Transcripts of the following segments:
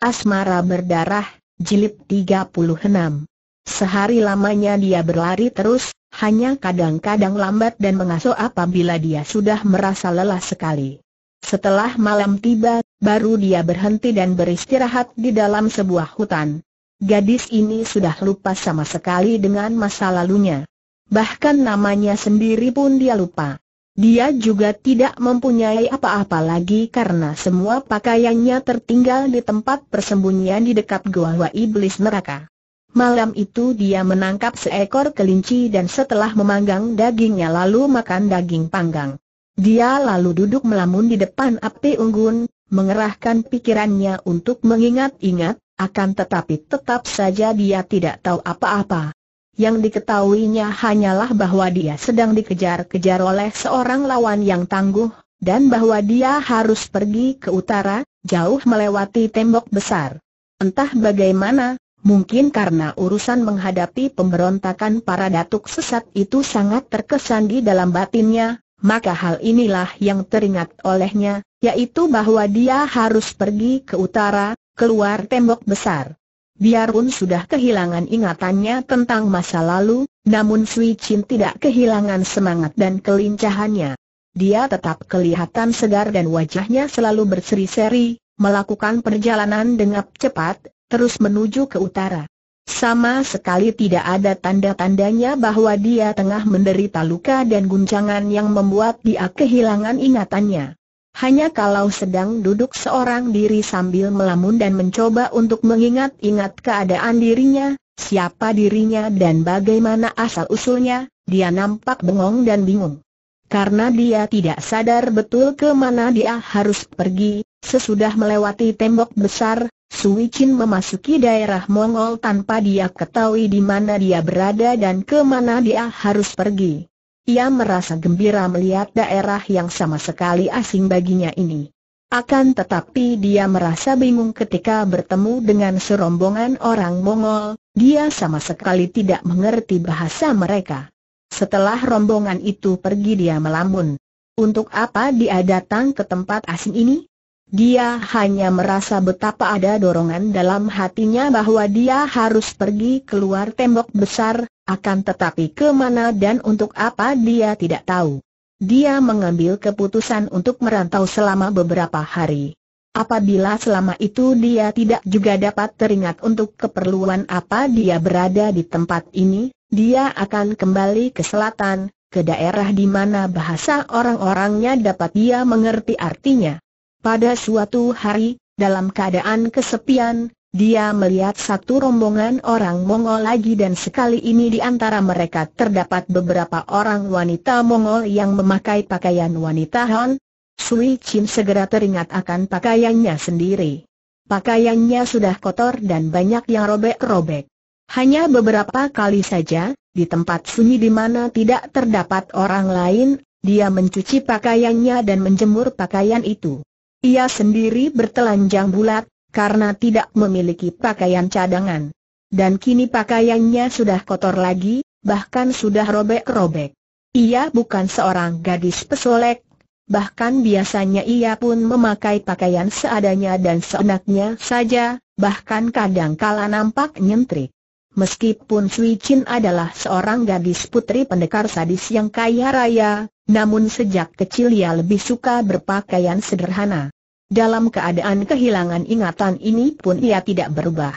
Asmara Berdarah, Jilid 36. Sehari lamanya dia berlari terus, hanya kadang-kadang lambat dan mengasuh apabila dia sudah merasa lelah sekali. Setelah malam tiba, baru dia berhenti dan beristirahat di dalam sebuah hutan. Gadis ini sudah lupa sama sekali dengan masa lalunya. Bahkan namanya sendiri pun dia lupa. Dia juga tidak mempunyai apa-apa lagi karena semua pakaiannya tertinggal di tempat persembunyian di dekat gua iblis neraka. Malam itu dia menangkap seekor kelinci dan setelah memanggang dagingnya lalu makan daging panggang. Dia lalu duduk melamun di depan api unggun, mengerahkan pikirannya untuk mengingat-ingat, akan tetapi tetap saja dia tidak tahu apa-apa yang diketahuinya hanyalah bahwa dia sedang dikejar-kejar oleh seorang lawan yang tangguh, dan bahwa dia harus pergi ke utara, jauh melewati tembok besar. Entah bagaimana, mungkin karena urusan menghadapi pemberontakan para datuk sesat itu sangat terkesan di dalam batinnya, maka hal inilah yang teringat olehnya, yaitu bahwa dia harus pergi ke utara, keluar tembok besar. Biarpun sudah kehilangan ingatannya tentang masa lalu, namun Sui Chin tidak kehilangan semangat dan kelincahannya. Dia tetap kelihatan segar dan wajahnya selalu berseri-seri, melakukan perjalanan dengan cepat, terus menuju ke utara. Sama sekali tidak ada tanda-tandanya bahwa dia tengah menderita luka dan guncangan yang membuat dia kehilangan ingatannya. Hanya kalau sedang duduk seorang diri sambil melamun dan mencoba untuk mengingat-ingat keadaan dirinya, siapa dirinya dan bagaimana asal-usulnya, dia nampak bengong dan bingung. Karena dia tidak sadar betul ke mana dia harus pergi, sesudah melewati tembok besar, Sui Chin memasuki daerah Mongol tanpa dia ketahui di mana dia berada dan ke mana dia harus pergi. Ia merasa gembira melihat daerah yang sama sekali asing baginya ini. Akan tetapi dia merasa bingung ketika bertemu dengan serombongan orang Mongol, dia sama sekali tidak mengerti bahasa mereka. Setelah rombongan itu pergi dia melamun. Untuk apa dia datang ke tempat asing ini? Dia hanya merasa betapa ada dorongan dalam hatinya bahwa dia harus pergi keluar tembok besar, akan tetapi kemana dan untuk apa dia tidak tahu. Dia mengambil keputusan untuk merantau selama beberapa hari. Apabila selama itu dia tidak juga dapat teringat untuk keperluan apa dia berada di tempat ini, dia akan kembali ke selatan, ke daerah di mana bahasa orang-orangnya dapat dia mengerti artinya. Pada suatu hari, dalam keadaan kesepian, dia melihat satu rombongan orang Mongol lagi dan sekali ini di antara mereka terdapat beberapa orang wanita Mongol yang memakai pakaian wanita Han. Sui Chin segera teringat akan pakaiannya sendiri. Pakaiannya sudah kotor dan banyak yang robek-robek. Hanya beberapa kali saja, di tempat sunyi di mana tidak terdapat orang lain, dia mencuci pakaiannya dan menjemur pakaian itu. Ia sendiri bertelanjang bulat, karena tidak memiliki pakaian cadangan. Dan kini pakaiannya sudah kotor lagi, bahkan sudah robek-robek. Ia bukan seorang gadis pesolek, bahkan biasanya ia pun memakai pakaian seadanya dan seenaknya saja, bahkan kadang kala nampak nyentrik. Meskipun Sui Chin adalah seorang gadis putri pendekar sadis yang kaya raya, namun sejak kecil ia lebih suka berpakaian sederhana. Dalam keadaan kehilangan ingatan ini pun ia tidak berubah.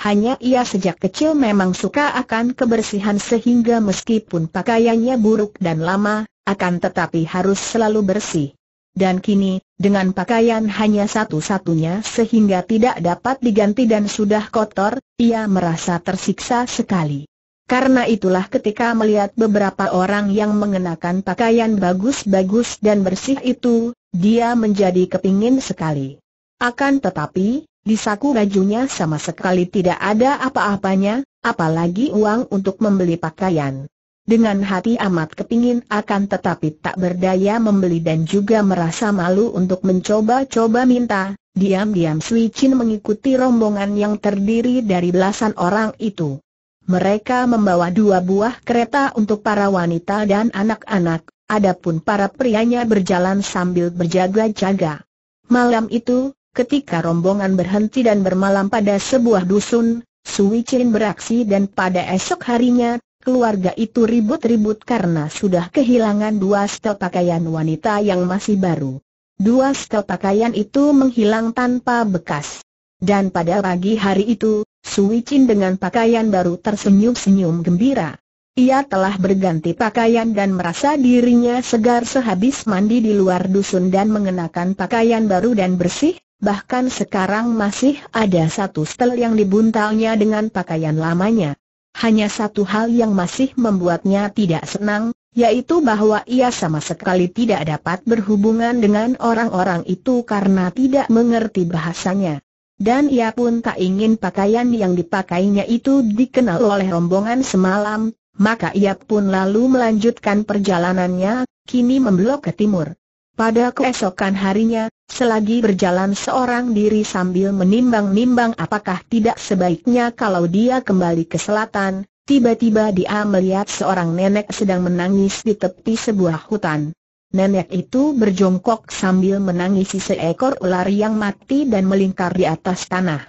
Hanya ia sejak kecil memang suka akan kebersihan sehingga meskipun pakaiannya buruk dan lama, akan tetapi harus selalu bersih dan kini, dengan pakaian hanya satu-satunya sehingga tidak dapat diganti dan sudah kotor, ia merasa tersiksa sekali. Karena itulah ketika melihat beberapa orang yang mengenakan pakaian bagus-bagus dan bersih itu, dia menjadi kepingin sekali. Akan tetapi, di saku bajunya sama sekali tidak ada apa-apanya, apalagi uang untuk membeli pakaian dengan hati amat kepingin akan tetapi tak berdaya membeli dan juga merasa malu untuk mencoba-coba minta, diam-diam Sui Chin mengikuti rombongan yang terdiri dari belasan orang itu. Mereka membawa dua buah kereta untuk para wanita dan anak-anak, adapun para prianya berjalan sambil berjaga-jaga. Malam itu, ketika rombongan berhenti dan bermalam pada sebuah dusun, Sui Chin beraksi dan pada esok harinya keluarga itu ribut-ribut karena sudah kehilangan dua setel pakaian wanita yang masih baru. Dua setel pakaian itu menghilang tanpa bekas. Dan pada pagi hari itu, Sui Chin dengan pakaian baru tersenyum-senyum gembira. Ia telah berganti pakaian dan merasa dirinya segar sehabis mandi di luar dusun dan mengenakan pakaian baru dan bersih, bahkan sekarang masih ada satu setel yang dibuntalnya dengan pakaian lamanya. Hanya satu hal yang masih membuatnya tidak senang, yaitu bahwa ia sama sekali tidak dapat berhubungan dengan orang-orang itu karena tidak mengerti bahasanya. Dan ia pun tak ingin pakaian yang dipakainya itu dikenal oleh rombongan semalam, maka ia pun lalu melanjutkan perjalanannya, kini memblok ke timur. Pada keesokan harinya, selagi berjalan seorang diri sambil menimbang-nimbang apakah tidak sebaiknya kalau dia kembali ke selatan, tiba-tiba dia melihat seorang nenek sedang menangis di tepi sebuah hutan. Nenek itu berjongkok sambil menangisi seekor ular yang mati dan melingkar di atas tanah.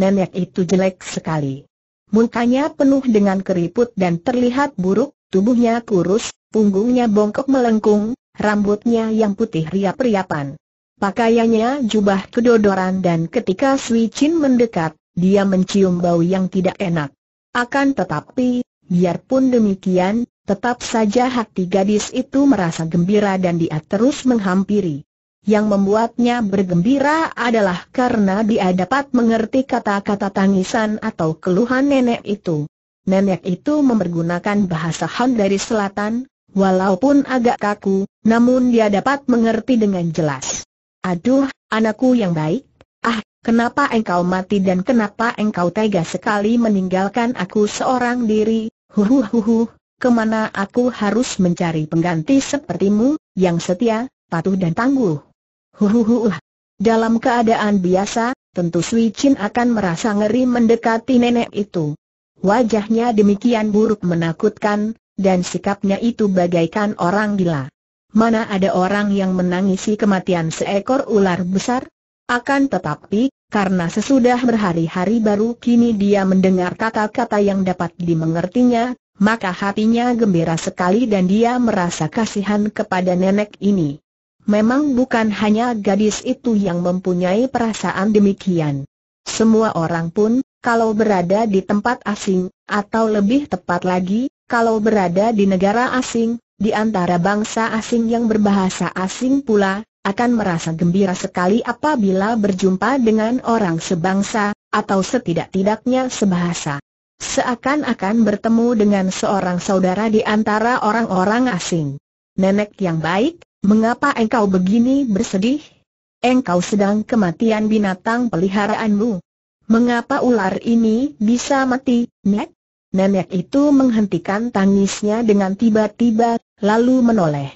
Nenek itu jelek sekali. Mukanya penuh dengan keriput dan terlihat buruk, tubuhnya kurus, punggungnya bongkok melengkung, rambutnya yang putih riap-riapan. Pakaiannya jubah kedodoran dan ketika Sui Chin mendekat, dia mencium bau yang tidak enak. Akan tetapi, biarpun demikian, tetap saja hati gadis itu merasa gembira dan dia terus menghampiri. Yang membuatnya bergembira adalah karena dia dapat mengerti kata-kata tangisan atau keluhan nenek itu. Nenek itu mempergunakan bahasa Han dari selatan, Walaupun agak kaku, namun dia dapat mengerti dengan jelas. Aduh, anakku yang baik. Ah, kenapa engkau mati dan kenapa engkau tega sekali meninggalkan aku seorang diri? Huhuhuhu, kemana aku harus mencari pengganti sepertimu, yang setia, patuh dan tangguh? Huhuhuhu. Ah. Dalam keadaan biasa, tentu Sui Chin akan merasa ngeri mendekati nenek itu. Wajahnya demikian buruk menakutkan, dan sikapnya itu bagaikan orang gila. Mana ada orang yang menangisi kematian seekor ular besar? Akan tetapi, karena sesudah berhari-hari baru kini dia mendengar kata-kata yang dapat dimengertinya, maka hatinya gembira sekali dan dia merasa kasihan kepada nenek ini. Memang bukan hanya gadis itu yang mempunyai perasaan demikian. Semua orang pun, kalau berada di tempat asing, atau lebih tepat lagi, kalau berada di negara asing, di antara bangsa asing yang berbahasa asing pula, akan merasa gembira sekali apabila berjumpa dengan orang sebangsa, atau setidak-tidaknya sebahasa. Seakan-akan bertemu dengan seorang saudara di antara orang-orang asing. Nenek yang baik, mengapa engkau begini bersedih? Engkau sedang kematian binatang peliharaanmu. Mengapa ular ini bisa mati, Nek? Nenek itu menghentikan tangisnya dengan tiba-tiba, lalu menoleh.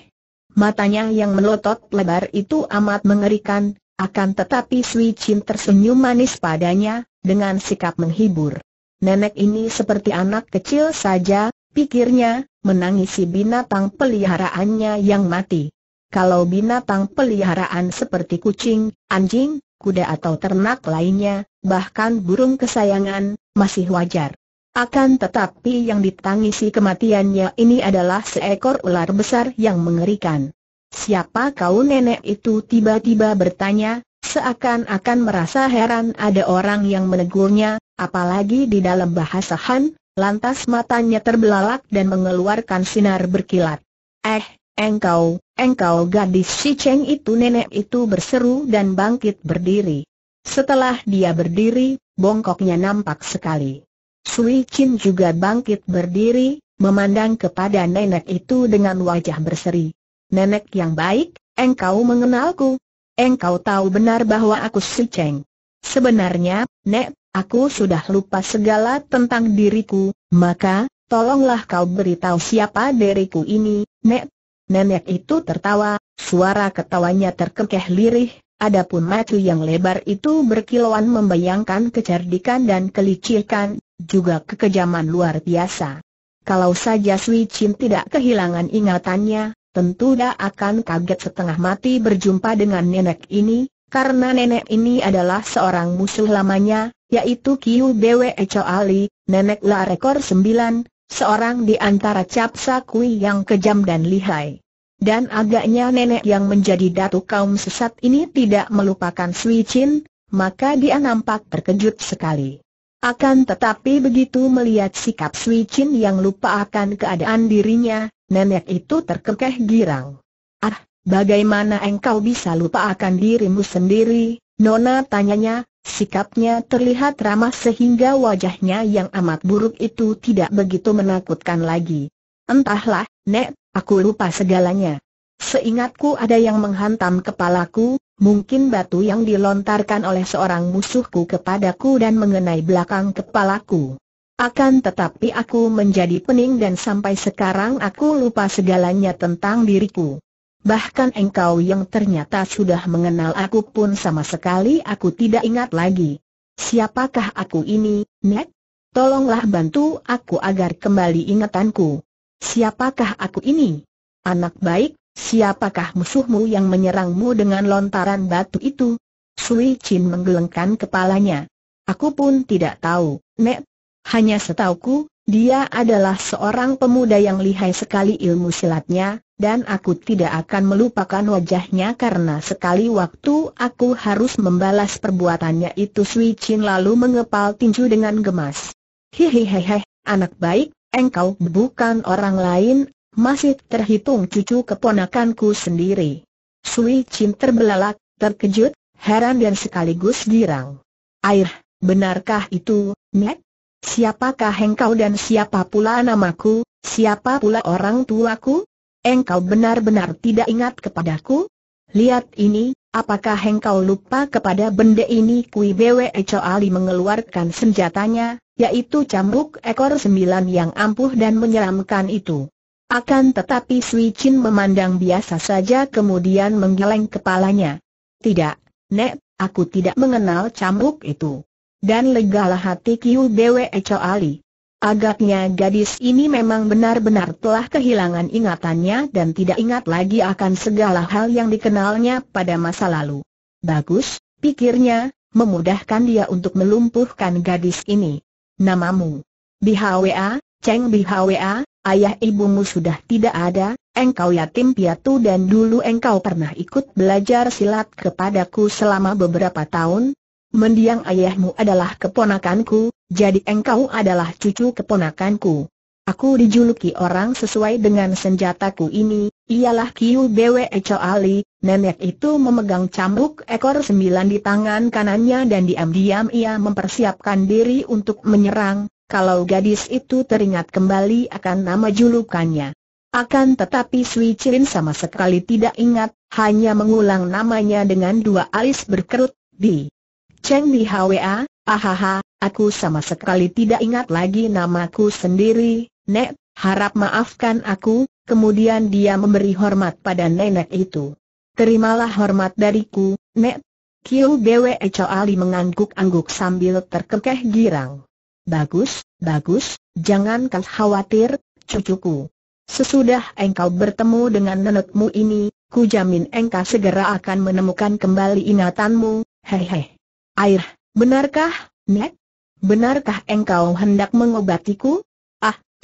Matanya yang melotot lebar itu amat mengerikan, akan tetapi Sui Chin tersenyum manis padanya, dengan sikap menghibur. Nenek ini seperti anak kecil saja, pikirnya, menangisi binatang peliharaannya yang mati. Kalau binatang peliharaan seperti kucing, anjing, kuda atau ternak lainnya, bahkan burung kesayangan, masih wajar. Akan tetapi yang ditangisi kematiannya ini adalah seekor ular besar yang mengerikan. Siapa kau nenek itu tiba-tiba bertanya, seakan-akan merasa heran ada orang yang menegurnya, apalagi di dalam bahasa Han, lantas matanya terbelalak dan mengeluarkan sinar berkilat. Eh, engkau, engkau gadis si Cheng itu nenek itu berseru dan bangkit berdiri. Setelah dia berdiri, bongkoknya nampak sekali. Sui Chin juga bangkit berdiri, memandang kepada nenek itu dengan wajah berseri. Nenek yang baik, engkau mengenalku. Engkau tahu benar bahwa aku Su Cheng. Sebenarnya, Nek, aku sudah lupa segala tentang diriku, maka, tolonglah kau beritahu siapa diriku ini, Nek. Nenek itu tertawa, suara ketawanya terkekeh lirih, Adapun mata yang lebar itu berkilauan membayangkan kecerdikan dan kelicikan, juga kekejaman luar biasa. Kalau saja Sui Chin tidak kehilangan ingatannya, tentu dia akan kaget setengah mati berjumpa dengan nenek ini, karena nenek ini adalah seorang musuh lamanya, yaitu Kiu Bwe Cho Ali, nenek La Rekor 9, seorang di antara Capsa Kui yang kejam dan lihai. Dan agaknya nenek yang menjadi datuk kaum sesat ini tidak melupakan Sui Chin, maka dia nampak terkejut sekali. Akan tetapi begitu melihat sikap Sui Chin yang lupa akan keadaan dirinya, nenek itu terkekeh girang. Ah, bagaimana engkau bisa lupa akan dirimu sendiri, Nona tanyanya, sikapnya terlihat ramah sehingga wajahnya yang amat buruk itu tidak begitu menakutkan lagi. Entahlah, Nek, Aku lupa segalanya. Seingatku ada yang menghantam kepalaku, mungkin batu yang dilontarkan oleh seorang musuhku kepadaku dan mengenai belakang kepalaku. Akan tetapi aku menjadi pening dan sampai sekarang aku lupa segalanya tentang diriku. Bahkan engkau yang ternyata sudah mengenal aku pun sama sekali aku tidak ingat lagi. Siapakah aku ini, Nek? Tolonglah bantu aku agar kembali ingatanku. Siapakah aku ini? Anak baik, siapakah musuhmu yang menyerangmu dengan lontaran batu itu? Sui Chin menggelengkan kepalanya. Aku pun tidak tahu, Nek. Hanya setauku, dia adalah seorang pemuda yang lihai sekali ilmu silatnya, dan aku tidak akan melupakan wajahnya karena sekali waktu aku harus membalas perbuatannya itu Sui Chin lalu mengepal tinju dengan gemas. Hihihihih, anak baik, engkau bukan orang lain, masih terhitung cucu keponakanku sendiri. Sui Chin terbelalak, terkejut, heran dan sekaligus girang. Air, benarkah itu, Nek? Siapakah engkau dan siapa pula namaku, siapa pula orang tuaku? Engkau benar-benar tidak ingat kepadaku? Lihat ini, apakah engkau lupa kepada benda ini Kui Bwe Ali mengeluarkan senjatanya, yaitu cambuk ekor sembilan yang ampuh dan menyeramkan itu. Akan tetapi Sui Chin memandang biasa saja kemudian menggeleng kepalanya. Tidak, Nek, aku tidak mengenal cambuk itu. Dan legalah hati Kiu Bwe Ali. Agaknya gadis ini memang benar-benar telah kehilangan ingatannya dan tidak ingat lagi akan segala hal yang dikenalnya pada masa lalu. Bagus, pikirnya, memudahkan dia untuk melumpuhkan gadis ini namamu. Bihawa, Cheng Bihawa, ayah ibumu sudah tidak ada, engkau yatim piatu dan dulu engkau pernah ikut belajar silat kepadaku selama beberapa tahun. Mendiang ayahmu adalah keponakanku, jadi engkau adalah cucu keponakanku. Aku dijuluki orang sesuai dengan senjataku ini, ialah Kiu Bwe Choali, nenek itu memegang cambuk ekor sembilan di tangan kanannya dan diam-diam ia mempersiapkan diri untuk menyerang, kalau gadis itu teringat kembali akan nama julukannya. Akan tetapi Sui Chirin sama sekali tidak ingat, hanya mengulang namanya dengan dua alis berkerut, di Cheng Di Hwa, ahaha, aku sama sekali tidak ingat lagi namaku sendiri, Nek, Harap maafkan aku, kemudian dia memberi hormat pada nenek itu. Terimalah hormat dariku, Nek. Kiu Bwe Ali mengangguk-angguk sambil terkekeh girang. Bagus, bagus, jangan kau khawatir, cucuku. Sesudah engkau bertemu dengan nenekmu ini, ku jamin engkau segera akan menemukan kembali ingatanmu, hehe. Air, benarkah, Nek? Benarkah engkau hendak mengobatiku?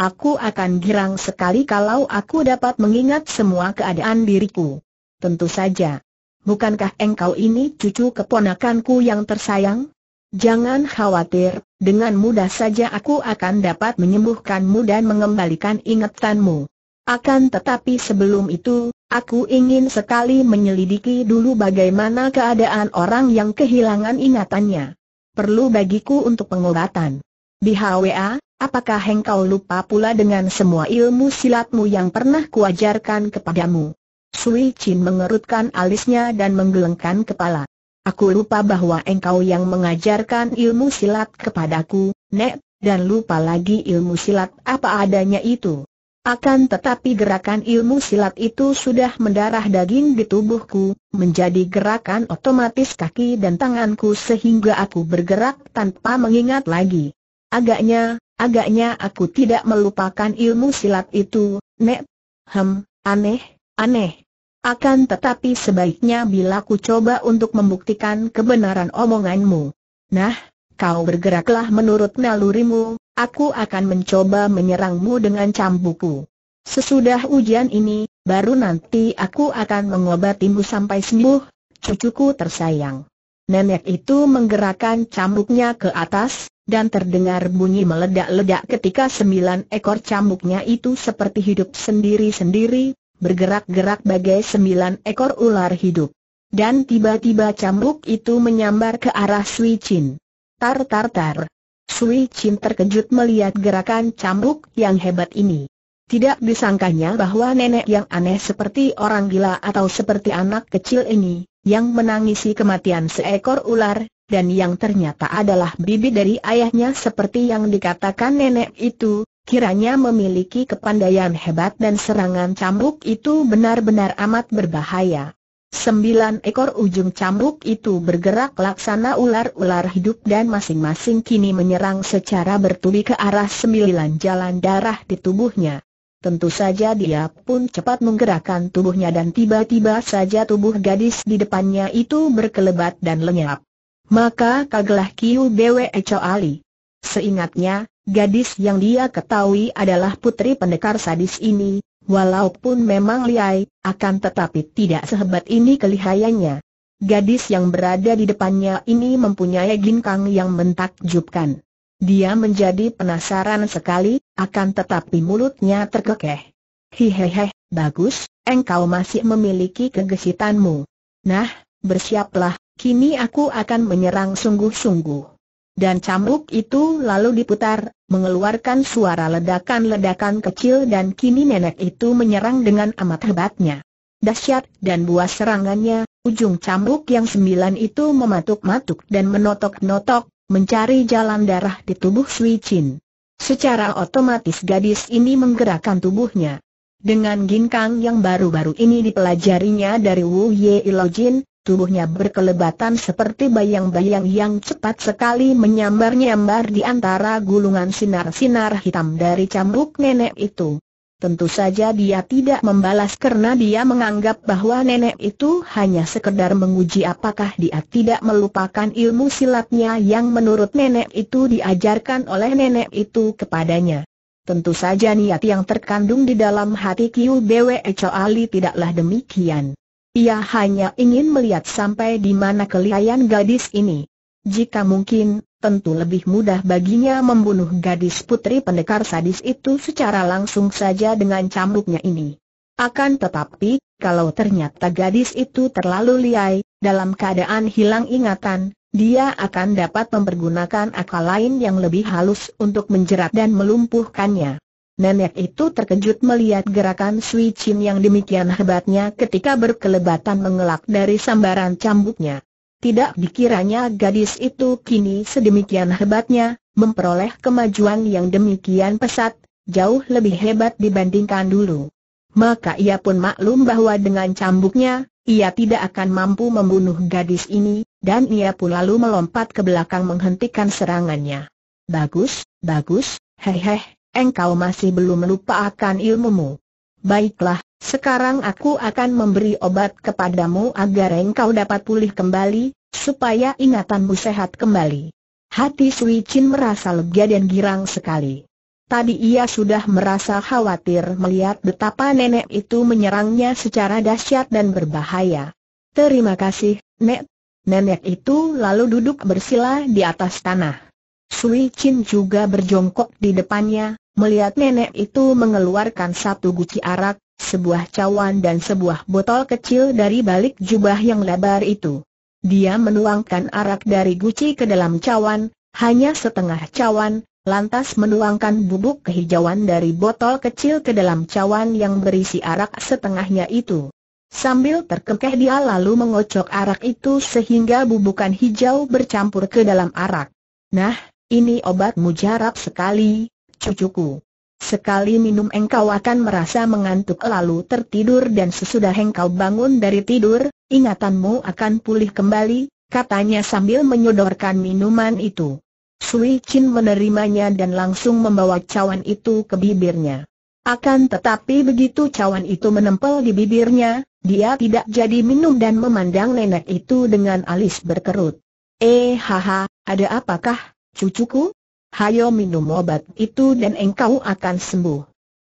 Aku akan girang sekali kalau aku dapat mengingat semua keadaan diriku. Tentu saja. Bukankah engkau ini cucu keponakanku yang tersayang? Jangan khawatir, dengan mudah saja aku akan dapat menyembuhkanmu dan mengembalikan ingatanmu. Akan tetapi sebelum itu, aku ingin sekali menyelidiki dulu bagaimana keadaan orang yang kehilangan ingatannya. Perlu bagiku untuk pengobatan. Di HWA, apakah engkau lupa pula dengan semua ilmu silatmu yang pernah kuajarkan kepadamu? Sui Chin mengerutkan alisnya dan menggelengkan kepala. Aku lupa bahwa engkau yang mengajarkan ilmu silat kepadaku, Nek, dan lupa lagi ilmu silat apa adanya itu. Akan tetapi gerakan ilmu silat itu sudah mendarah daging di tubuhku, menjadi gerakan otomatis kaki dan tanganku sehingga aku bergerak tanpa mengingat lagi. Agaknya, Agaknya aku tidak melupakan ilmu silat itu, Nek. Hem, aneh, aneh. Akan tetapi sebaiknya bila ku coba untuk membuktikan kebenaran omonganmu. Nah, kau bergeraklah menurut nalurimu, aku akan mencoba menyerangmu dengan cambuku. Sesudah ujian ini, baru nanti aku akan mengobatimu sampai sembuh, cucuku tersayang. Nenek itu menggerakkan cambuknya ke atas, dan terdengar bunyi meledak-ledak ketika sembilan ekor cambuknya itu seperti hidup sendiri-sendiri, bergerak-gerak bagai sembilan ekor ular hidup. Dan tiba-tiba cambuk itu menyambar ke arah Sui Chin. Tar tar tar. Sui Chin terkejut melihat gerakan cambuk yang hebat ini. Tidak disangkanya bahwa nenek yang aneh seperti orang gila atau seperti anak kecil ini, yang menangisi kematian seekor ular, dan yang ternyata adalah bibi dari ayahnya seperti yang dikatakan nenek itu, kiranya memiliki kepandaian hebat dan serangan cambuk itu benar-benar amat berbahaya. Sembilan ekor ujung cambuk itu bergerak laksana ular-ular hidup dan masing-masing kini menyerang secara bertubi ke arah sembilan jalan darah di tubuhnya. Tentu saja dia pun cepat menggerakkan tubuhnya dan tiba-tiba saja tubuh gadis di depannya itu berkelebat dan lenyap maka kagelah Kiu Bwe Ali. Seingatnya, gadis yang dia ketahui adalah putri pendekar sadis ini, walaupun memang liai, akan tetapi tidak sehebat ini kelihayannya. Gadis yang berada di depannya ini mempunyai ginkang yang mentakjubkan. Dia menjadi penasaran sekali, akan tetapi mulutnya terkekeh. Hihihi, bagus, engkau masih memiliki kegesitanmu. Nah, bersiaplah, kini aku akan menyerang sungguh-sungguh. Dan cambuk itu lalu diputar, mengeluarkan suara ledakan-ledakan kecil dan kini nenek itu menyerang dengan amat hebatnya. Dasyat dan buah serangannya, ujung cambuk yang sembilan itu mematuk-matuk dan menotok-notok, mencari jalan darah di tubuh Sui Chin. Secara otomatis gadis ini menggerakkan tubuhnya. Dengan ginkang yang baru-baru ini dipelajarinya dari Wu Ye Jin, Tubuhnya berkelebatan seperti bayang-bayang yang cepat sekali menyambar-nyambar di antara gulungan sinar-sinar hitam dari cambuk nenek itu. Tentu saja dia tidak membalas karena dia menganggap bahwa nenek itu hanya sekedar menguji apakah dia tidak melupakan ilmu silatnya yang menurut nenek itu diajarkan oleh nenek itu kepadanya. Tentu saja niat yang terkandung di dalam hati Kiu Bwe Choali tidaklah demikian. Ia hanya ingin melihat sampai di mana kelihayan gadis ini. Jika mungkin, tentu lebih mudah baginya membunuh gadis putri pendekar sadis itu secara langsung saja dengan cambuknya ini. Akan tetapi, kalau ternyata gadis itu terlalu liai, dalam keadaan hilang ingatan, dia akan dapat mempergunakan akal lain yang lebih halus untuk menjerat dan melumpuhkannya. Nenek itu terkejut melihat gerakan Sui Chin yang demikian hebatnya ketika berkelebatan mengelak dari sambaran cambuknya. Tidak dikiranya gadis itu kini sedemikian hebatnya, memperoleh kemajuan yang demikian pesat, jauh lebih hebat dibandingkan dulu. Maka ia pun maklum bahwa dengan cambuknya, ia tidak akan mampu membunuh gadis ini, dan ia pun lalu melompat ke belakang menghentikan serangannya. Bagus, bagus, hehehe engkau masih belum lupa akan ilmumu. Baiklah, sekarang aku akan memberi obat kepadamu agar engkau dapat pulih kembali, supaya ingatanmu sehat kembali. Hati Sui Chin merasa lega dan girang sekali. Tadi ia sudah merasa khawatir melihat betapa nenek itu menyerangnya secara dahsyat dan berbahaya. Terima kasih, Nek. Nenek itu lalu duduk bersila di atas tanah. Sui Chin juga berjongkok di depannya, Melihat nenek itu mengeluarkan satu guci arak, sebuah cawan dan sebuah botol kecil dari balik jubah yang lebar itu. Dia menuangkan arak dari guci ke dalam cawan, hanya setengah cawan, lantas menuangkan bubuk kehijauan dari botol kecil ke dalam cawan yang berisi arak setengahnya itu. Sambil terkekeh dia lalu mengocok arak itu sehingga bubukan hijau bercampur ke dalam arak. Nah, ini obat mujarab sekali, cucuku. Sekali minum engkau akan merasa mengantuk lalu tertidur dan sesudah engkau bangun dari tidur, ingatanmu akan pulih kembali, katanya sambil menyodorkan minuman itu. Sui Chin menerimanya dan langsung membawa cawan itu ke bibirnya. Akan tetapi begitu cawan itu menempel di bibirnya, dia tidak jadi minum dan memandang nenek itu dengan alis berkerut. Eh haha, ada apakah, cucuku? hayo minum obat itu dan engkau akan sembuh.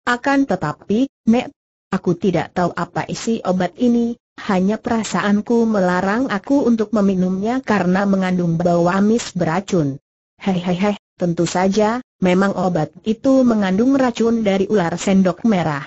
Akan tetapi, Nek, aku tidak tahu apa isi obat ini, hanya perasaanku melarang aku untuk meminumnya karena mengandung bau amis beracun. Hehehe, tentu saja, memang obat itu mengandung racun dari ular sendok merah.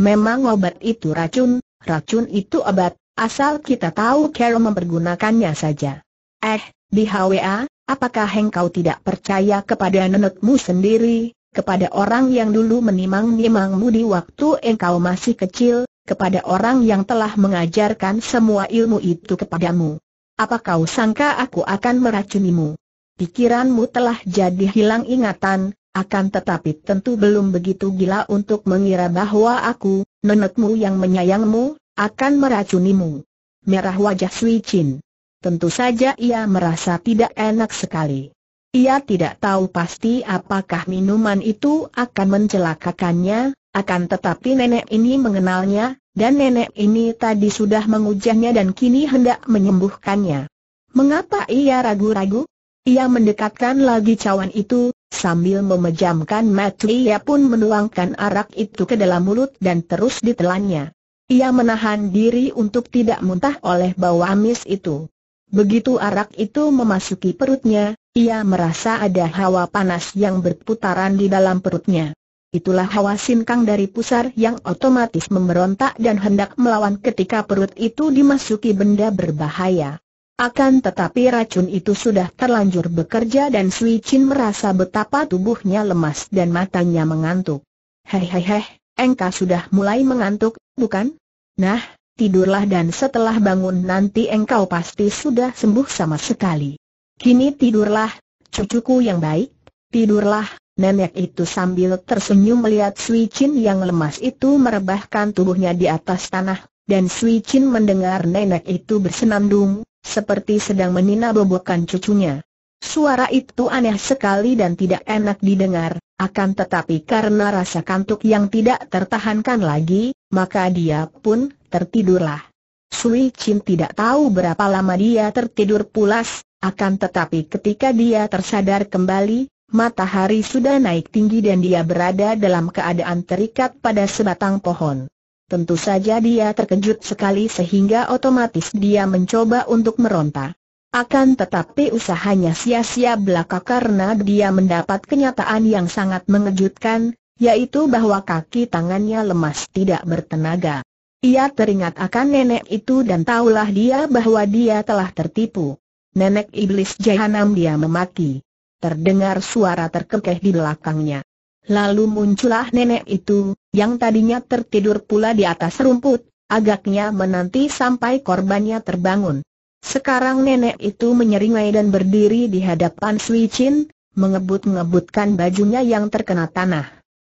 Memang obat itu racun, racun itu obat, asal kita tahu cara mempergunakannya saja. Eh, di HWA, Apakah engkau tidak percaya kepada nenekmu sendiri, kepada orang yang dulu menimang-nimangmu di waktu engkau masih kecil, kepada orang yang telah mengajarkan semua ilmu itu kepadamu? Apa kau sangka aku akan meracunimu? Pikiranmu telah jadi hilang ingatan, akan tetapi tentu belum begitu gila untuk mengira bahwa aku, nenekmu yang menyayangmu, akan meracunimu. Merah wajah Sui Chin. Tentu saja ia merasa tidak enak sekali. Ia tidak tahu pasti apakah minuman itu akan mencelakakannya, akan tetapi nenek ini mengenalnya, dan nenek ini tadi sudah mengujahnya dan kini hendak menyembuhkannya. Mengapa ia ragu-ragu? Ia mendekatkan lagi cawan itu, sambil memejamkan mata ia pun menuangkan arak itu ke dalam mulut dan terus ditelannya. Ia menahan diri untuk tidak muntah oleh bau amis itu. Begitu arak itu memasuki perutnya, ia merasa ada hawa panas yang berputaran di dalam perutnya. Itulah hawa sinkang dari pusar yang otomatis memberontak dan hendak melawan ketika perut itu dimasuki benda berbahaya. Akan tetapi racun itu sudah terlanjur bekerja dan Sui Chin merasa betapa tubuhnya lemas dan matanya mengantuk. Hei hei hei, engkau sudah mulai mengantuk, bukan? Nah, tidurlah dan setelah bangun nanti engkau pasti sudah sembuh sama sekali. Kini tidurlah, cucuku yang baik, tidurlah, nenek itu sambil tersenyum melihat Sui Chin yang lemas itu merebahkan tubuhnya di atas tanah, dan Sui Chin mendengar nenek itu bersenandung, seperti sedang menina bobokan cucunya. Suara itu aneh sekali dan tidak enak didengar, akan tetapi karena rasa kantuk yang tidak tertahankan lagi, maka dia pun tertidurlah. Sui Chin tidak tahu berapa lama dia tertidur pulas, akan tetapi ketika dia tersadar kembali, matahari sudah naik tinggi dan dia berada dalam keadaan terikat pada sebatang pohon. Tentu saja dia terkejut sekali sehingga otomatis dia mencoba untuk meronta. Akan tetapi usahanya sia-sia belaka karena dia mendapat kenyataan yang sangat mengejutkan, yaitu bahwa kaki tangannya lemas tidak bertenaga. Ia teringat akan nenek itu dan tahulah dia bahwa dia telah tertipu. Nenek iblis jahanam dia memaki. Terdengar suara terkekeh di belakangnya. Lalu muncullah nenek itu, yang tadinya tertidur pula di atas rumput, agaknya menanti sampai korbannya terbangun. Sekarang nenek itu menyeringai dan berdiri di hadapan Sui Chin, mengebut-ngebutkan bajunya yang terkena tanah.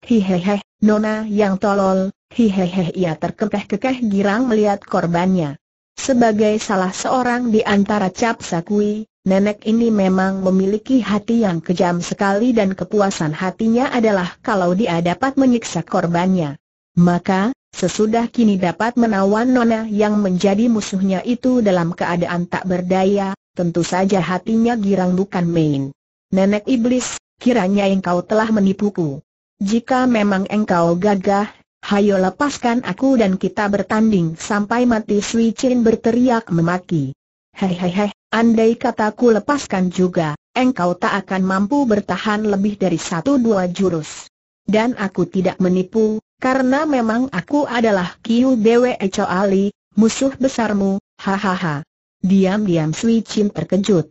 Hehehe, nona yang tolol, Hihehe ia terkekeh-kekeh girang melihat korbannya. Sebagai salah seorang di antara cap sakui, nenek ini memang memiliki hati yang kejam sekali dan kepuasan hatinya adalah kalau dia dapat menyiksa korbannya. Maka, sesudah kini dapat menawan Nona yang menjadi musuhnya itu dalam keadaan tak berdaya, tentu saja hatinya girang bukan main. Nenek Iblis, kiranya engkau telah menipuku. Jika memang engkau gagah, Hayo lepaskan aku dan kita bertanding sampai mati Sui Chin berteriak memaki. Hei hei hei, andai kataku lepaskan juga, engkau tak akan mampu bertahan lebih dari satu dua jurus. Dan aku tidak menipu, karena memang aku adalah Kiu Bwe Ali, musuh besarmu, hahaha. Diam-diam Sui Chin terkejut.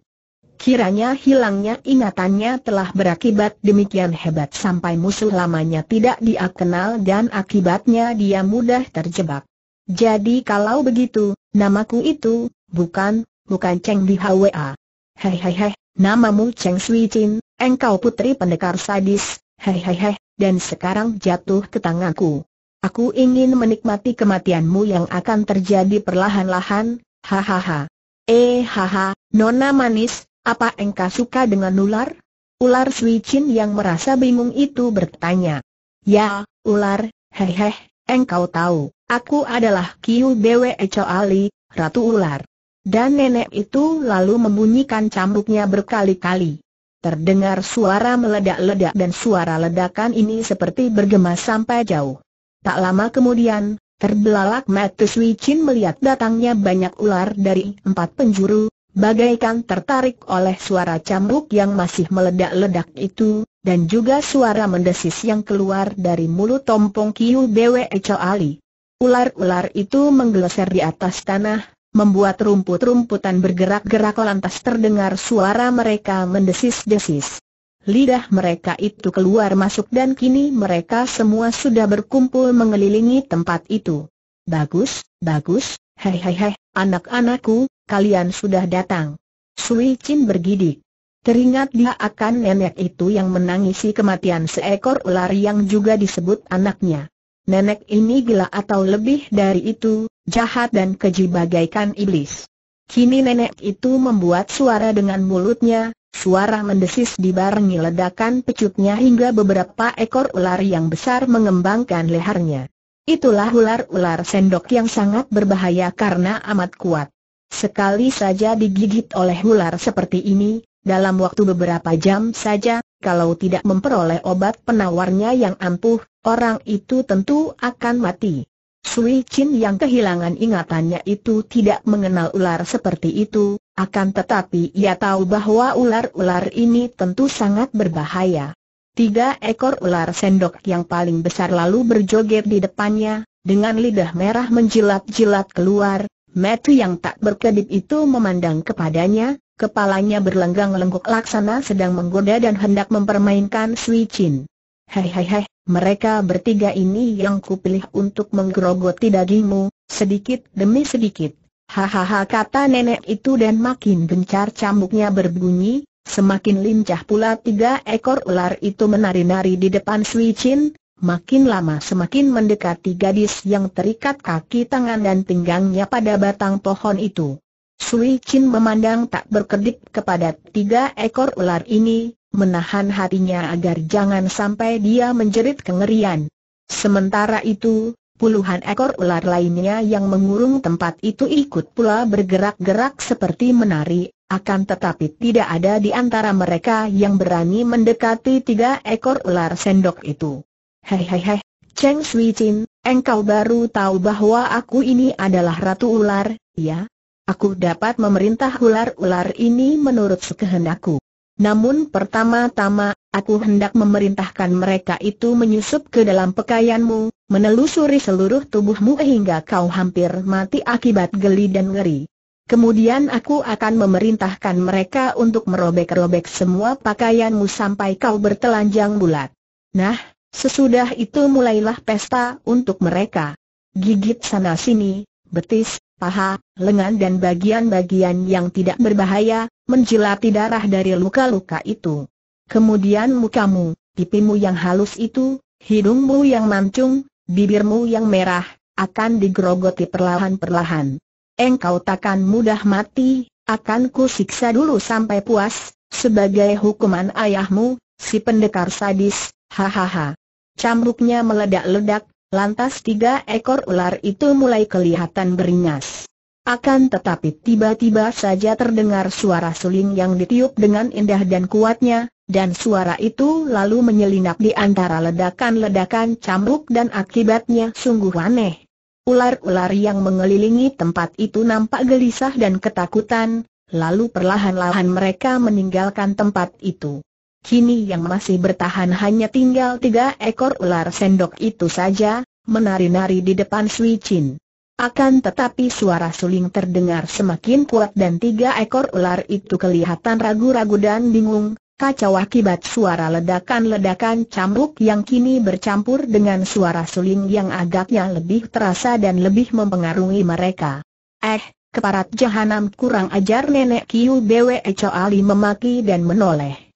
Kiranya hilangnya ingatannya telah berakibat demikian hebat sampai musuh lamanya tidak dia kenal dan akibatnya dia mudah terjebak. Jadi kalau begitu, namaku itu, bukan, bukan Cheng Di Hwa. Hehehe, namamu Cheng Sui Chin, engkau putri pendekar sadis, hehehe, dan sekarang jatuh ke tanganku. Aku ingin menikmati kematianmu yang akan terjadi perlahan-lahan, hahaha. Eh hahaha, nona manis, apa engkau suka dengan ular? Ular Sui Chin yang merasa bingung itu bertanya. Ya, ular, hehehe, engkau tahu, aku adalah Kiu Bwe Ali, Ratu Ular. Dan nenek itu lalu membunyikan cambuknya berkali-kali. Terdengar suara meledak-ledak dan suara ledakan ini seperti bergema sampai jauh. Tak lama kemudian, terbelalak mata Sui Chin melihat datangnya banyak ular dari empat penjuru, Bagaikan tertarik oleh suara cambuk yang masih meledak-ledak itu, dan juga suara mendesis yang keluar dari mulut tompong Kiu Bwe Ali. Ular-ular itu menggeleser di atas tanah, membuat rumput-rumputan bergerak-gerak lantas terdengar suara mereka mendesis-desis. Lidah mereka itu keluar masuk dan kini mereka semua sudah berkumpul mengelilingi tempat itu. Bagus, bagus, hei hei hei, anak-anakku, kalian sudah datang. Sui Chin bergidik. Teringat dia akan nenek itu yang menangisi kematian seekor ular yang juga disebut anaknya. Nenek ini gila atau lebih dari itu, jahat dan keji bagaikan iblis. Kini nenek itu membuat suara dengan mulutnya, suara mendesis dibarengi ledakan pecutnya hingga beberapa ekor ular yang besar mengembangkan lehernya. Itulah ular-ular sendok yang sangat berbahaya karena amat kuat. Sekali saja digigit oleh ular seperti ini, dalam waktu beberapa jam saja, kalau tidak memperoleh obat penawarnya yang ampuh, orang itu tentu akan mati. Sui Chin yang kehilangan ingatannya itu tidak mengenal ular seperti itu, akan tetapi ia tahu bahwa ular-ular ini tentu sangat berbahaya. Tiga ekor ular sendok yang paling besar lalu berjoget di depannya, dengan lidah merah menjilat-jilat keluar, Matthew yang tak berkedip itu memandang kepadanya, kepalanya berlenggang lengkuk laksana sedang menggoda dan hendak mempermainkan Sui Chin. Hei hei hei, mereka bertiga ini yang kupilih untuk menggerogoti dagingmu, sedikit demi sedikit. Hahaha kata nenek itu dan makin gencar cambuknya berbunyi, semakin lincah pula tiga ekor ular itu menari-nari di depan Sui Chin, Makin lama semakin mendekati gadis yang terikat kaki tangan dan pinggangnya pada batang pohon itu. Sui Chin memandang tak berkedip kepada tiga ekor ular ini, menahan hatinya agar jangan sampai dia menjerit kengerian. Sementara itu, puluhan ekor ular lainnya yang mengurung tempat itu ikut pula bergerak-gerak seperti menari, akan tetapi tidak ada di antara mereka yang berani mendekati tiga ekor ular sendok itu. Hei hei hei, Cheng Sui Chin, engkau baru tahu bahwa aku ini adalah ratu ular, ya? Aku dapat memerintah ular-ular ini menurut sekehendakku. Namun pertama-tama, aku hendak memerintahkan mereka itu menyusup ke dalam pakaianmu, menelusuri seluruh tubuhmu hingga kau hampir mati akibat geli dan ngeri. Kemudian aku akan memerintahkan mereka untuk merobek-robek semua pakaianmu sampai kau bertelanjang bulat. Nah, Sesudah itu mulailah pesta untuk mereka. Gigit sana-sini, betis, paha, lengan dan bagian-bagian yang tidak berbahaya, menjilati darah dari luka-luka itu. Kemudian mukamu, pipimu yang halus itu, hidungmu yang mancung, bibirmu yang merah, akan digerogoti perlahan-perlahan. Engkau takkan mudah mati, akan ku siksa dulu sampai puas, sebagai hukuman ayahmu, si pendekar sadis, hahaha. Cambuknya meledak-ledak, lantas tiga ekor ular itu mulai kelihatan beringas. Akan tetapi tiba-tiba saja terdengar suara suling yang ditiup dengan indah dan kuatnya, dan suara itu lalu menyelinap di antara ledakan-ledakan cambuk dan akibatnya sungguh aneh. Ular-ular yang mengelilingi tempat itu nampak gelisah dan ketakutan, lalu perlahan-lahan mereka meninggalkan tempat itu. Kini yang masih bertahan hanya tinggal tiga ekor ular sendok itu saja, menari-nari di depan Sui Chin. Akan tetapi suara suling terdengar semakin kuat dan tiga ekor ular itu kelihatan ragu-ragu dan bingung, kacau akibat suara ledakan-ledakan cambuk yang kini bercampur dengan suara suling yang agaknya lebih terasa dan lebih mempengaruhi mereka. Eh, keparat jahanam kurang ajar nenek Kiu Bwe Choali memaki dan menoleh.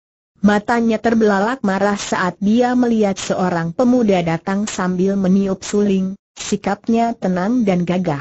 Matanya terbelalak marah saat dia melihat seorang pemuda datang sambil meniup suling, sikapnya tenang dan gagah.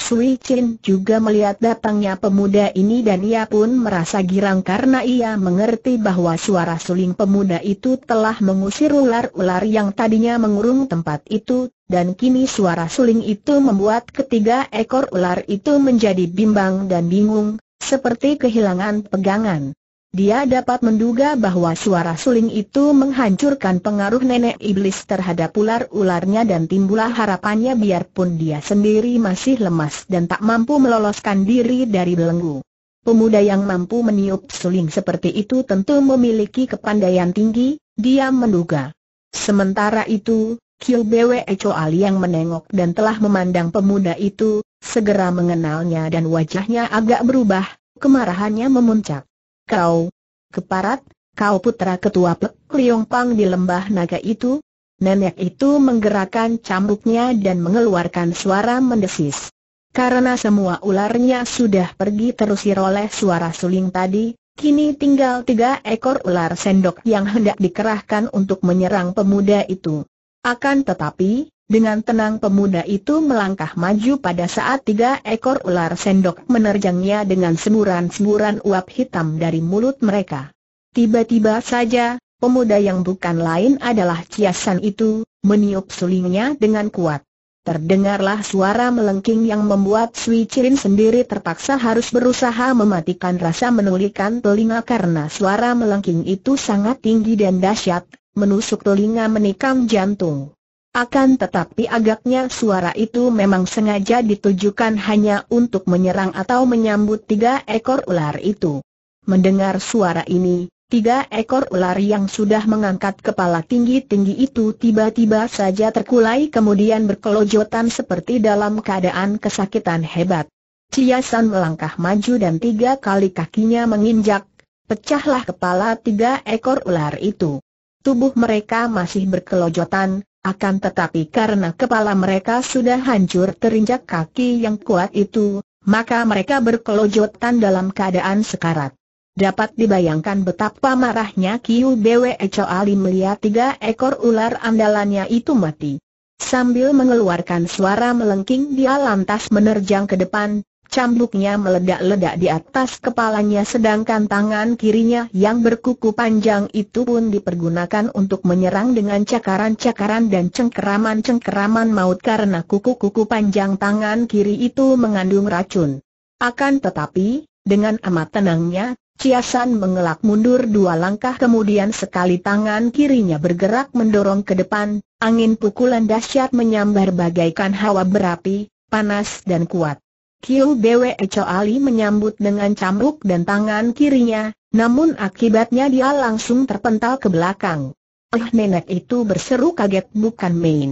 Sui Chin juga melihat datangnya pemuda ini dan ia pun merasa girang karena ia mengerti bahwa suara suling pemuda itu telah mengusir ular-ular yang tadinya mengurung tempat itu, dan kini suara suling itu membuat ketiga ekor ular itu menjadi bimbang dan bingung, seperti kehilangan pegangan. Dia dapat menduga bahwa suara suling itu menghancurkan pengaruh nenek iblis terhadap ular-ularnya dan timbullah harapannya biarpun dia sendiri masih lemas dan tak mampu meloloskan diri dari belenggu. Pemuda yang mampu meniup suling seperti itu tentu memiliki kepandaian tinggi, dia menduga. Sementara itu, Kiu Bwe Ali yang menengok dan telah memandang pemuda itu, segera mengenalnya dan wajahnya agak berubah, kemarahannya memuncak. Kau, keparat, kau putra ketua Pek Liong Pang di lembah naga itu? Nenek itu menggerakkan cambuknya dan mengeluarkan suara mendesis. Karena semua ularnya sudah pergi terusir oleh suara suling tadi, kini tinggal tiga ekor ular sendok yang hendak dikerahkan untuk menyerang pemuda itu. Akan tetapi, dengan tenang pemuda itu melangkah maju pada saat tiga ekor ular sendok menerjangnya dengan semburan-semburan uap hitam dari mulut mereka. Tiba-tiba saja, pemuda yang bukan lain adalah Ciasan itu, meniup sulingnya dengan kuat. Terdengarlah suara melengking yang membuat Sui Cirin sendiri terpaksa harus berusaha mematikan rasa menulikan telinga karena suara melengking itu sangat tinggi dan dahsyat, menusuk telinga menikam jantung. Akan tetapi agaknya suara itu memang sengaja ditujukan hanya untuk menyerang atau menyambut tiga ekor ular itu. Mendengar suara ini, tiga ekor ular yang sudah mengangkat kepala tinggi-tinggi itu tiba-tiba saja terkulai kemudian berkelojotan seperti dalam keadaan kesakitan hebat. Ciasan melangkah maju dan tiga kali kakinya menginjak, pecahlah kepala tiga ekor ular itu. Tubuh mereka masih berkelojotan, akan tetapi karena kepala mereka sudah hancur terinjak kaki yang kuat itu, maka mereka berkelojotan dalam keadaan sekarat. Dapat dibayangkan betapa marahnya Kiu Bwe Eco Ali melihat tiga ekor ular andalannya itu mati. Sambil mengeluarkan suara melengking dia lantas menerjang ke depan, cambuknya meledak-ledak di atas kepalanya sedangkan tangan kirinya yang berkuku panjang itu pun dipergunakan untuk menyerang dengan cakaran-cakaran dan cengkeraman-cengkeraman maut karena kuku-kuku panjang tangan kiri itu mengandung racun. Akan tetapi, dengan amat tenangnya, Ciasan mengelak mundur dua langkah kemudian sekali tangan kirinya bergerak mendorong ke depan, angin pukulan dahsyat menyambar bagaikan hawa berapi, panas dan kuat. Kiu Bwe Echo Ali menyambut dengan cambuk dan tangan kirinya, namun akibatnya dia langsung terpental ke belakang. Eh nenek itu berseru kaget bukan main.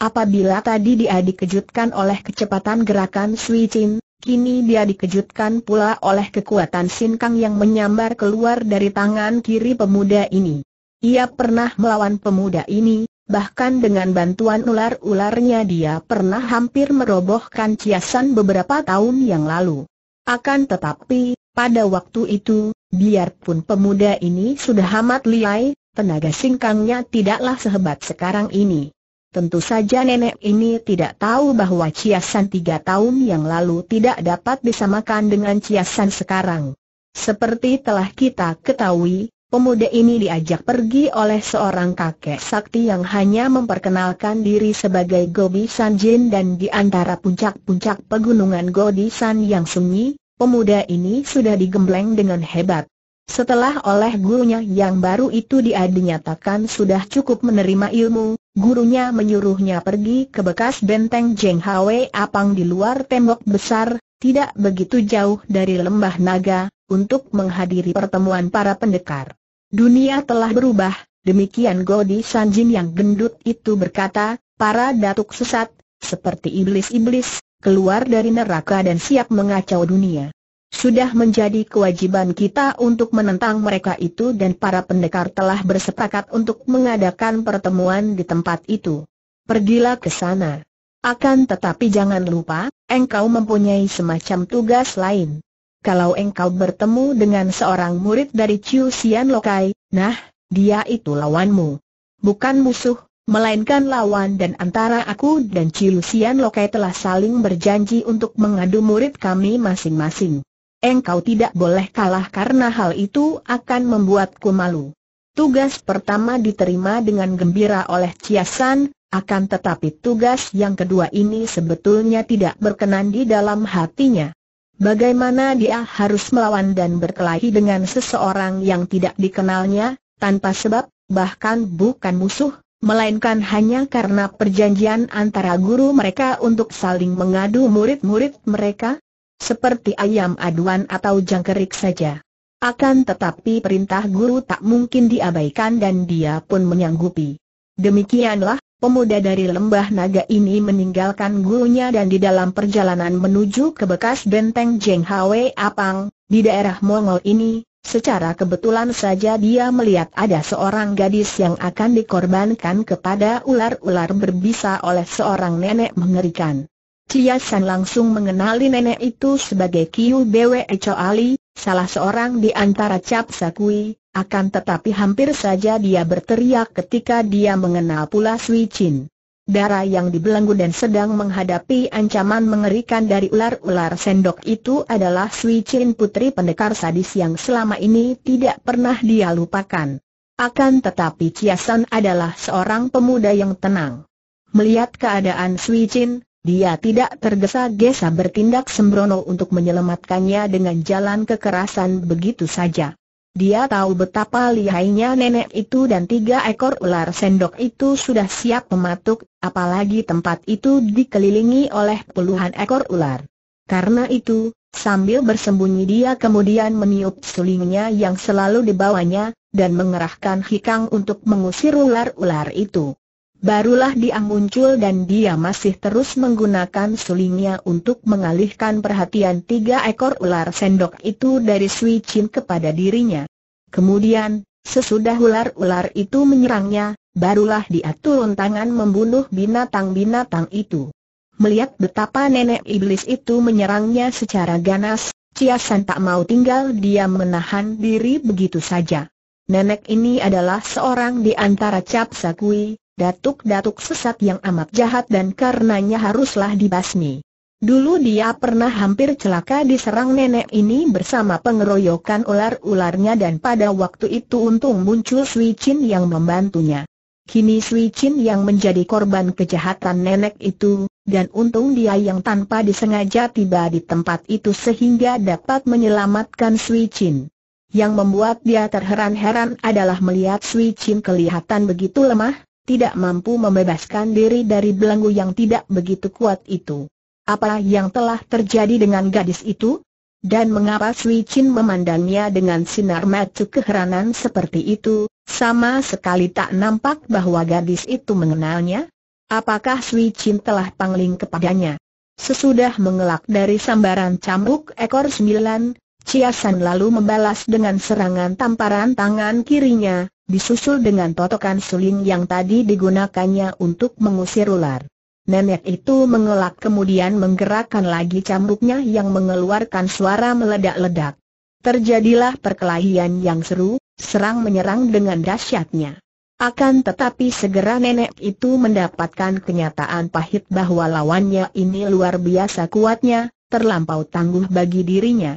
Apabila tadi dia dikejutkan oleh kecepatan gerakan Sui Chin, kini dia dikejutkan pula oleh kekuatan Sin Kang yang menyambar keluar dari tangan kiri pemuda ini. Ia pernah melawan pemuda ini, bahkan dengan bantuan ular-ularnya dia pernah hampir merobohkan ciasan beberapa tahun yang lalu. Akan tetapi, pada waktu itu, biarpun pemuda ini sudah amat liai, tenaga singkangnya tidaklah sehebat sekarang ini. Tentu saja nenek ini tidak tahu bahwa ciasan tiga tahun yang lalu tidak dapat disamakan dengan ciasan sekarang. Seperti telah kita ketahui, Pemuda ini diajak pergi oleh seorang kakek sakti yang hanya memperkenalkan diri sebagai Gobi Sanjin dan di antara puncak-puncak pegunungan Gobi San yang sunyi, pemuda ini sudah digembleng dengan hebat. Setelah oleh gurunya yang baru itu dia dinyatakan sudah cukup menerima ilmu, gurunya menyuruhnya pergi ke bekas benteng Jeng Hwe Apang di luar tembok besar, tidak begitu jauh dari lembah naga, untuk menghadiri pertemuan para pendekar. Dunia telah berubah, demikian Godi Sanjin yang gendut itu berkata, para datuk sesat, seperti iblis-iblis, keluar dari neraka dan siap mengacau dunia. Sudah menjadi kewajiban kita untuk menentang mereka itu dan para pendekar telah bersepakat untuk mengadakan pertemuan di tempat itu. Pergilah ke sana. Akan tetapi jangan lupa, engkau mempunyai semacam tugas lain. Kalau engkau bertemu dengan seorang murid dari Chiu Xian Lokai, nah, dia itu lawanmu. Bukan musuh, melainkan lawan dan antara aku dan Chiu Xian Lokai telah saling berjanji untuk mengadu murid kami masing-masing. Engkau tidak boleh kalah karena hal itu akan membuatku malu. Tugas pertama diterima dengan gembira oleh San, akan tetapi tugas yang kedua ini sebetulnya tidak berkenan di dalam hatinya. Bagaimana dia harus melawan dan berkelahi dengan seseorang yang tidak dikenalnya, tanpa sebab, bahkan bukan musuh, melainkan hanya karena perjanjian antara guru mereka untuk saling mengadu murid-murid mereka, seperti ayam aduan atau jangkrik saja. Akan tetapi perintah guru tak mungkin diabaikan dan dia pun menyanggupi. Demikianlah, Pemuda dari lembah naga ini meninggalkan gurunya dan di dalam perjalanan menuju ke bekas benteng Jeng Hwe Apang, di daerah Mongol ini, secara kebetulan saja dia melihat ada seorang gadis yang akan dikorbankan kepada ular-ular berbisa oleh seorang nenek mengerikan. Chia langsung mengenali nenek itu sebagai Kiu Bwe Ali, salah seorang di antara Cap Sakui, akan tetapi hampir saja dia berteriak ketika dia mengenal pula Sui Chin. Darah yang dibelenggu dan sedang menghadapi ancaman mengerikan dari ular-ular sendok itu adalah Sui Chin putri pendekar sadis yang selama ini tidak pernah dia lupakan. Akan tetapi Chia San adalah seorang pemuda yang tenang. Melihat keadaan Sui Chin, dia tidak tergesa-gesa bertindak sembrono untuk menyelamatkannya dengan jalan kekerasan begitu saja. Dia tahu betapa lihainya nenek itu dan tiga ekor ular sendok itu sudah siap mematuk, apalagi tempat itu dikelilingi oleh puluhan ekor ular. Karena itu, sambil bersembunyi dia kemudian meniup sulingnya yang selalu dibawanya, dan mengerahkan hikang untuk mengusir ular-ular itu. Barulah dia muncul dan dia masih terus menggunakan sulingnya untuk mengalihkan perhatian tiga ekor ular sendok itu dari Sui Chin kepada dirinya. Kemudian, sesudah ular-ular itu menyerangnya, barulah dia turun tangan membunuh binatang-binatang itu. Melihat betapa nenek iblis itu menyerangnya secara ganas, San tak mau tinggal dia menahan diri begitu saja. Nenek ini adalah seorang di antara Cap Sakui, datuk-datuk sesat yang amat jahat dan karenanya haruslah dibasmi. Dulu dia pernah hampir celaka diserang nenek ini bersama pengeroyokan ular-ularnya dan pada waktu itu untung muncul Sui Chin yang membantunya. Kini Sui Chin yang menjadi korban kejahatan nenek itu, dan untung dia yang tanpa disengaja tiba di tempat itu sehingga dapat menyelamatkan Sui Chin. Yang membuat dia terheran-heran adalah melihat Sui Chin kelihatan begitu lemah, tidak mampu membebaskan diri dari belenggu yang tidak begitu kuat itu. Apa yang telah terjadi dengan gadis itu? Dan mengapa Sui Chin memandangnya dengan sinar mata keheranan seperti itu, sama sekali tak nampak bahwa gadis itu mengenalnya? Apakah Sui Chin telah pangling kepadanya? Sesudah mengelak dari sambaran cambuk ekor sembilan, Ciasan lalu membalas dengan serangan tamparan tangan kirinya, disusul dengan totokan suling yang tadi digunakannya untuk mengusir ular. Nenek itu mengelak kemudian menggerakkan lagi cambuknya yang mengeluarkan suara meledak-ledak. Terjadilah perkelahian yang seru, serang-menyerang dengan dahsyatnya. Akan tetapi segera nenek itu mendapatkan kenyataan pahit bahwa lawannya ini luar biasa kuatnya, terlampau tangguh bagi dirinya.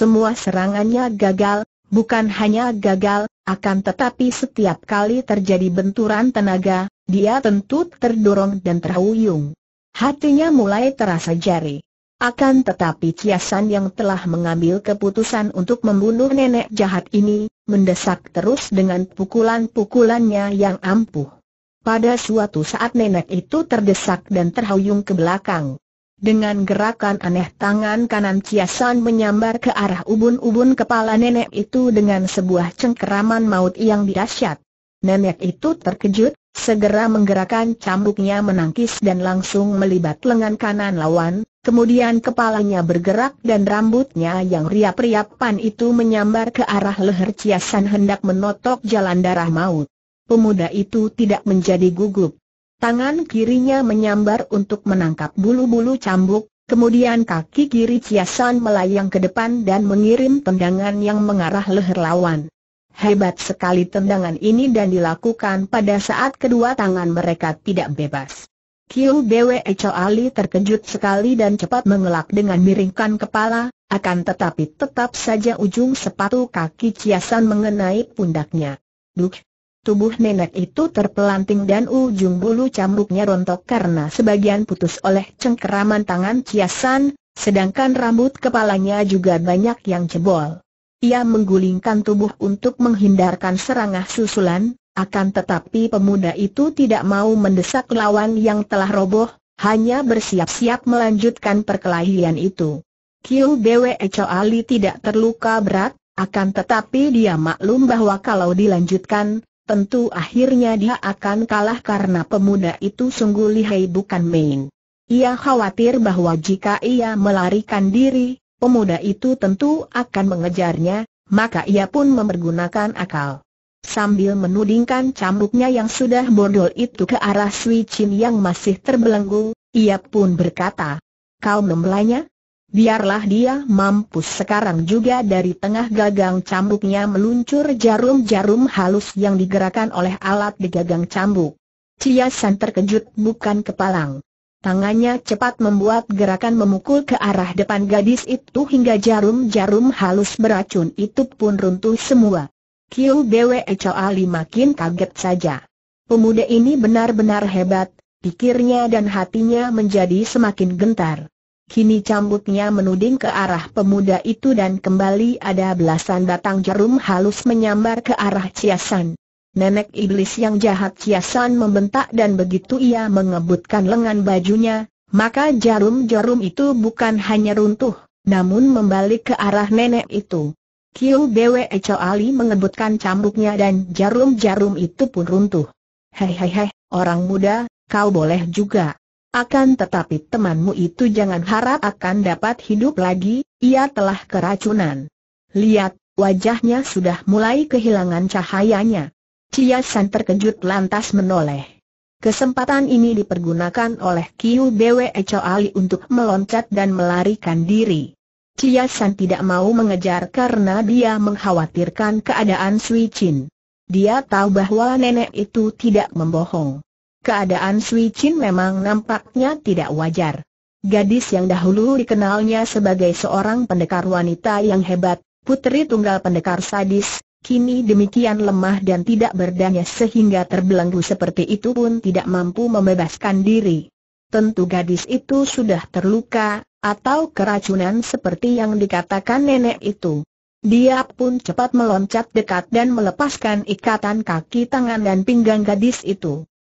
Semua serangannya gagal, bukan hanya gagal, akan tetapi setiap kali terjadi benturan tenaga, dia tentu terdorong dan terhuyung. Hatinya mulai terasa jari. Akan tetapi Kiasan yang telah mengambil keputusan untuk membunuh nenek jahat ini, mendesak terus dengan pukulan-pukulannya yang ampuh. Pada suatu saat nenek itu terdesak dan terhuyung ke belakang. Dengan gerakan aneh tangan kanan Ciasan menyambar ke arah ubun-ubun kepala nenek itu dengan sebuah cengkeraman maut yang dahsyat. Nenek itu terkejut, segera menggerakkan cambuknya menangkis dan langsung melibat lengan kanan lawan, kemudian kepalanya bergerak dan rambutnya yang riap-riapan itu menyambar ke arah leher Ciasan hendak menotok jalan darah maut. Pemuda itu tidak menjadi gugup. Tangan kirinya menyambar untuk menangkap bulu-bulu cambuk, kemudian kaki kiri Ciasan melayang ke depan dan mengirim tendangan yang mengarah leher lawan. Hebat sekali tendangan ini dan dilakukan pada saat kedua tangan mereka tidak bebas. Kiu Bwe Ali terkejut sekali dan cepat mengelak dengan miringkan kepala, akan tetapi tetap saja ujung sepatu kaki Ciasan mengenai pundaknya. Duh! Tubuh nenek itu terpelanting dan ujung bulu cambuknya rontok karena sebagian putus oleh cengkeraman tangan Ciasan, sedangkan rambut kepalanya juga banyak yang jebol. Ia menggulingkan tubuh untuk menghindarkan serangah susulan, akan tetapi pemuda itu tidak mau mendesak lawan yang telah roboh, hanya bersiap-siap melanjutkan perkelahian itu. Kiu Bwe Ali tidak terluka berat, akan tetapi dia maklum bahwa kalau dilanjutkan, tentu akhirnya dia akan kalah karena pemuda itu sungguh lihai bukan main. Ia khawatir bahwa jika ia melarikan diri, pemuda itu tentu akan mengejarnya, maka ia pun memergunakan akal. Sambil menudingkan cambuknya yang sudah bodol itu ke arah Sui Chin yang masih terbelenggu, ia pun berkata, Kau membelanya? Biarlah dia mampus sekarang juga dari tengah gagang cambuknya meluncur jarum-jarum halus yang digerakkan oleh alat di gagang cambuk. Ciasan terkejut bukan kepalang. Tangannya cepat membuat gerakan memukul ke arah depan gadis itu hingga jarum-jarum halus beracun itu pun runtuh semua. Kiu Bwe Ali makin kaget saja. Pemuda ini benar-benar hebat, pikirnya dan hatinya menjadi semakin gentar. Kini cambuknya menuding ke arah pemuda itu dan kembali ada belasan batang jarum halus menyambar ke arah Ciasan. Nenek iblis yang jahat Ciasan membentak dan begitu ia mengebutkan lengan bajunya, maka jarum-jarum itu bukan hanya runtuh, namun membalik ke arah nenek itu. Kiu Bwe Cho Ali mengebutkan cambuknya dan jarum-jarum itu pun runtuh. Hei hei hei, orang muda, kau boleh juga. Akan tetapi temanmu itu jangan harap akan dapat hidup lagi, ia telah keracunan. Lihat, wajahnya sudah mulai kehilangan cahayanya. Chia San terkejut lantas menoleh. Kesempatan ini dipergunakan oleh Kiu Bwe Ali untuk meloncat dan melarikan diri. Chia San tidak mau mengejar karena dia mengkhawatirkan keadaan Sui Chin. Dia tahu bahwa nenek itu tidak membohong. Keadaan Sui Chin memang nampaknya tidak wajar. Gadis yang dahulu dikenalnya sebagai seorang pendekar wanita yang hebat, putri tunggal pendekar sadis, kini demikian lemah dan tidak berdaya sehingga terbelenggu seperti itu pun tidak mampu membebaskan diri. Tentu gadis itu sudah terluka, atau keracunan seperti yang dikatakan nenek itu. Dia pun cepat meloncat dekat dan melepaskan ikatan kaki tangan dan pinggang gadis itu.